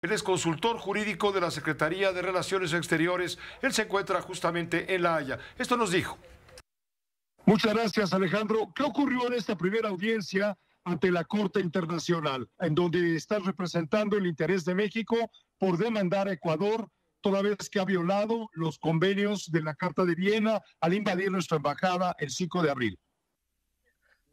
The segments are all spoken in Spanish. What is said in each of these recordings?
Él es consultor jurídico de la Secretaría de Relaciones Exteriores. Él se encuentra justamente en La Haya. Esto nos dijo. Muchas gracias, Alejandro. ¿Qué ocurrió en esta primera audiencia ante la Corte Internacional, en donde está representando el interés de México por demandar a Ecuador, toda vez que ha violado los convenios de la Carta de Viena al invadir nuestra embajada el 5 de abril?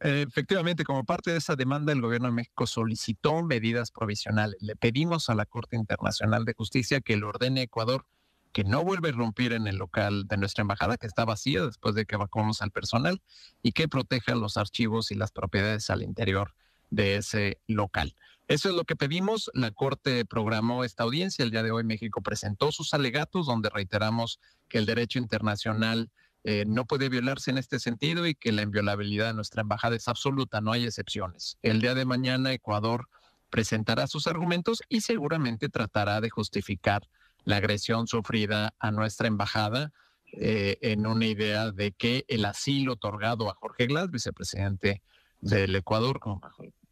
Eh, efectivamente, como parte de esa demanda, el gobierno de México solicitó medidas provisionales. Le pedimos a la Corte Internacional de Justicia que le ordene a Ecuador que no vuelva a irrumpir en el local de nuestra embajada, que está vacía después de que evacuamos al personal, y que proteja los archivos y las propiedades al interior de ese local. Eso es lo que pedimos. La Corte programó esta audiencia. El día de hoy México presentó sus alegatos donde reiteramos que el derecho internacional eh, no puede violarse en este sentido y que la inviolabilidad de nuestra embajada es absoluta, no hay excepciones. El día de mañana Ecuador presentará sus argumentos y seguramente tratará de justificar la agresión sufrida a nuestra embajada eh, en una idea de que el asilo otorgado a Jorge Glass, vicepresidente del Ecuador, con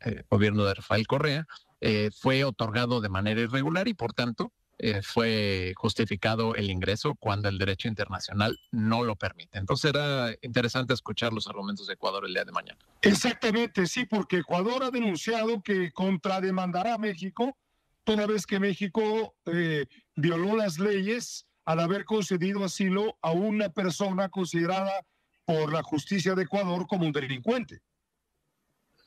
el eh, gobierno de Rafael Correa, fue otorgado de manera irregular y por tanto eh, fue justificado el ingreso cuando el derecho internacional no lo permite. Entonces era interesante escuchar los argumentos de Ecuador el día de mañana. Exactamente, sí, porque Ecuador ha denunciado que contrademandará a México toda vez que México eh, violó las leyes al haber concedido asilo a una persona considerada por la justicia de Ecuador como un delincuente.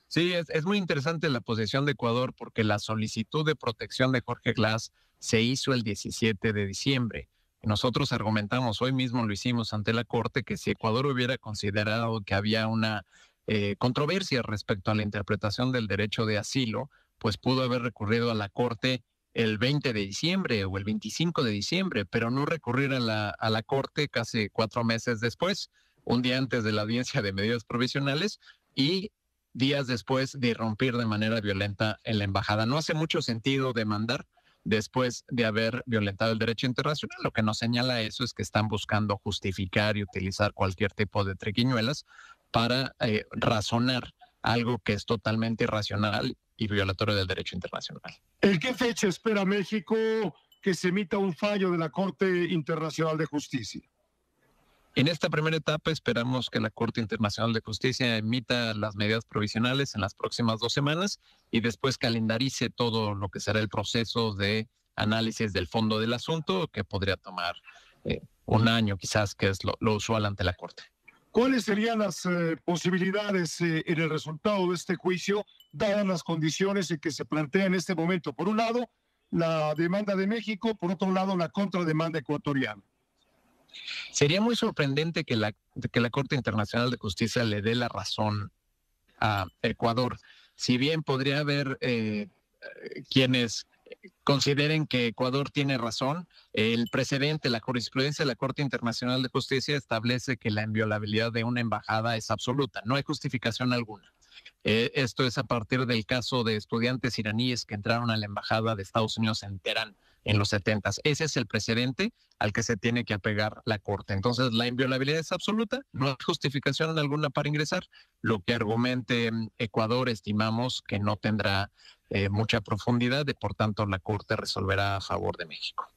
Sí, es, muy interesante la posición de Ecuador porque la solicitud de protección de Jorge Glass se hizo el 17 de diciembre. Nosotros argumentamos, hoy mismo lo hicimos ante la Corte, que si Ecuador hubiera considerado que había una eh, controversia respecto a la interpretación del derecho de asilo, pues pudo haber recurrido a la Corte el 20 de diciembre o el 25 de diciembre, pero no recurrir a la, a la Corte casi cuatro meses después, un día antes de la audiencia de medidas provisionales y días después de irrumpir de manera violenta en la embajada. No hace mucho sentido demandar después de haber violentado el derecho internacional. Lo que nos señala eso es que están buscando justificar y utilizar cualquier tipo de trequiñuelas para eh, razonar algo que es totalmente irracional y violatorio del derecho internacional. ¿En qué fecha espera México que se emita un fallo de la Corte Internacional de Justicia? En esta primera etapa esperamos que la Corte Internacional de Justicia emita las medidas provisionales en las próximas dos semanas y después calendarice todo lo que será el proceso de análisis del fondo del asunto, que podría tomar eh, un año quizás, que es lo, usual ante la Corte. ¿Cuáles serían las eh, posibilidades eh, en el resultado de este juicio, dadas las condiciones en que se plantea en este momento? Por un lado, la demanda de México, por otro lado, la contrademanda ecuatoriana. Sería muy sorprendente que la, que la Corte Internacional de Justicia le dé la razón a Ecuador. Si bien podría haber eh, eh, quienes consideren que Ecuador tiene razón, el precedente, la jurisprudencia de la Corte Internacional de Justicia establece que la inviolabilidad de una embajada es absoluta, no hay justificación alguna. E, esto es a partir del caso de estudiantes iraníes que entraron a la embajada de Estados Unidos en Teherán en los 70. Ese es el precedente al que se tiene que apegar la Corte. Entonces, la inviolabilidad es absoluta, no hay justificación alguna para ingresar. Lo que argumente mm, Ecuador estimamos que no tendrá eh, mucha profundidad y por tanto la Corte resolverá a favor de México.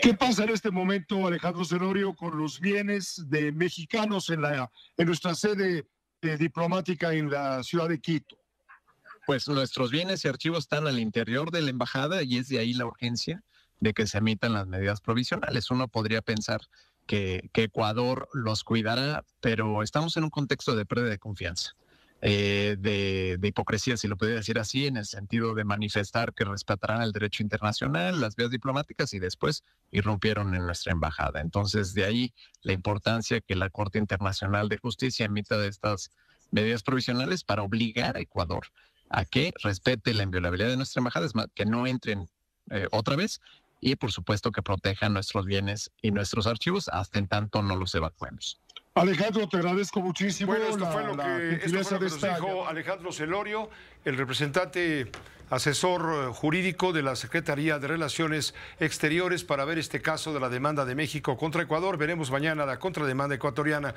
¿Qué pasa en este momento, Alejandro Cenorio, con los bienes de mexicanos en, la, en nuestra sede eh, diplomática en la ciudad de Quito? Pues nuestros bienes y archivos están al interior de la embajada y es de ahí la urgencia de que se emitan las medidas provisionales. Uno podría pensar que, Ecuador los cuidará, pero estamos en un contexto de pérdida de confianza. Eh, de, hipocresía, si lo puedo decir así, en el sentido de manifestar que respetarán el derecho internacional, las vías diplomáticas y después irrumpieron en nuestra embajada. Entonces, de ahí la importancia que la Corte Internacional de Justicia emita de estas medidas provisionales para obligar a Ecuador a que respete la inviolabilidad de nuestra embajada, es más, que no entren eh, otra vez y por supuesto que protejan nuestros bienes y nuestros archivos hasta en tanto no los evacuemos. Alejandro, te agradezco muchísimo. Bueno, Alejandro Celorio, el representante asesor eh, jurídico de la Secretaría de Relaciones Exteriores para ver este caso de la demanda de México contra Ecuador. Veremos mañana la contrademanda ecuatoriana.